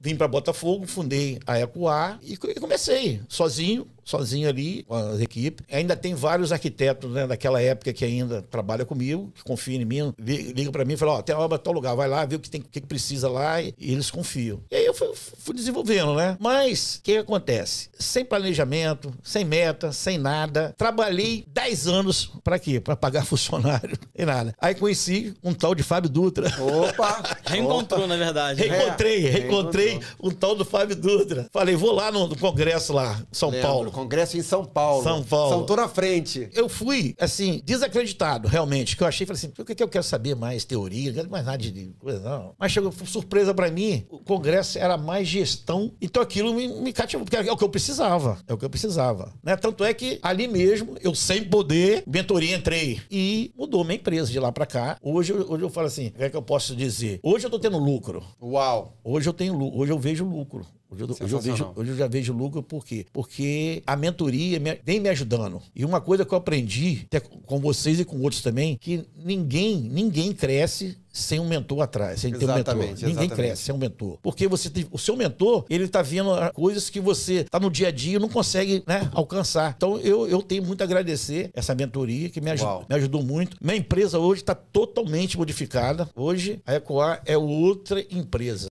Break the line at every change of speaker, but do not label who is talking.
Vim para Botafogo, fundei a Ecoar e comecei sozinho, sozinho ali com a equipe. Ainda tem vários arquitetos né, daquela época que ainda trabalham comigo, que confiam em mim, ligam para mim e falam: Ó, oh, tem a obra tal lugar, vai lá, vê o que, tem, o que precisa lá, e, eles confiam. E eu fui, fui desenvolvendo, né? Mas o que acontece? Sem planejamento, sem meta, sem nada. Trabalhei 10 anos para quê? Para pagar funcionário e nada. Aí conheci um tal de Fábio Dutra. Opa! Reencontrou, Opa. na verdade. Né? Reencontrei, é, reencontrei um tal do Fábio Dutra. Falei, vou lá no, no congresso lá, São Lembro, Paulo. Congresso em São Paulo. São Paulo. São toda frente. Eu fui, assim, desacreditado, realmente, que eu achei, falei assim, o que, que eu quero saber mais? Teoria, não quero mais nada de coisa, não. Mas chegou, surpresa para mim, o congresso era mais gestão. Então aquilo me, me cativou, porque é o que eu precisava. É o que eu precisava. Né? Tanto é que ali mesmo, eu sem poder, mentoria entrei. E mudou minha empresa de lá para cá. Hoje, hoje eu falo assim: o que é que eu posso dizer? Hoje eu tô tendo lucro. Uau! Hoje eu tenho lucro, hoje eu vejo lucro. Hoje eu, hoje eu, vejo, hoje eu já vejo lucro, por quê? Porque a mentoria me, vem me ajudando. E uma coisa que eu aprendi, até com vocês e com outros também, que ninguém, ninguém cresce sem um mentor atrás, sem exatamente, ter um mentor. Ninguém exatamente. cresce sem um mentor. Porque você tem, o seu mentor, ele tá vendo coisas que você tá no dia a dia e não consegue né, alcançar. Então eu, eu tenho muito a agradecer essa mentoria que me, me ajudou muito. Minha empresa hoje está totalmente modificada. Hoje a Ecoar é outra empresa.